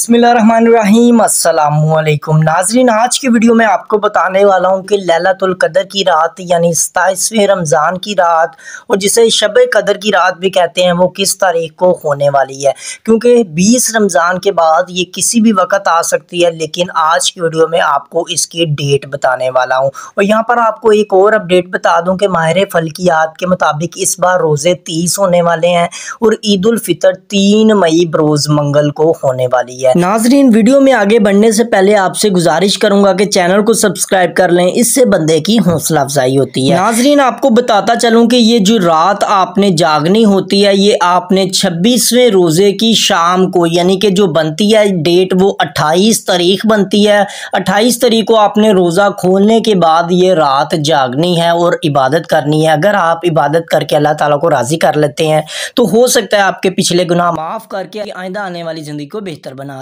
बिस्मिल्लाहिर्रहमानिर्रहीम नाजरीन आज की वीडियो में आपको बताने वाला हूँ कि लैलातुल कदर की रात यानी सताईसवें रमज़ान की रात और जिसे शब कदर की रात भी कहते हैं वो किस तारीख को होने वाली है क्योंकि 20 रमज़ान के बाद ये किसी भी वक्त आ सकती है लेकिन आज की वीडियो में आपको इसकी डेट बताने वाला हूँ और यहाँ पर आपको एक और अपडेट बता दूँ कि माहिर फलकियात के मुताबिक इस बार रोज़े तीस होने वाले हैं और ईदालफ़ितर तीन मई बरोज़ मंगल को होने वाली है है नाजरीन वीडियो में आगे बढ़ने से पहले आपसे गुजारिश करूंगा कि चैनल को सब्सक्राइब कर लें इससे बंदे की हौसला अफजाई होती है नाजरीन आपको बताता चलूं कि ये जो रात आपने जागनी होती है ये आपने छब्बीसवें रोज़े की शाम को यानी कि जो बनती है डेट वो अट्ठाईस तारीख बनती है अट्ठाईस तारीख को आपने रोज़ा खोलने के बाद ये रात जागनी है और इबादत करनी है अगर आप इबादत करके अल्लाह ताला को राज़ी कर लेते हैं तो हो सकता है आपके पिछले गुनाह माफ़ करके आइंदा आने वाली ज़िंदगी को बेहतर बना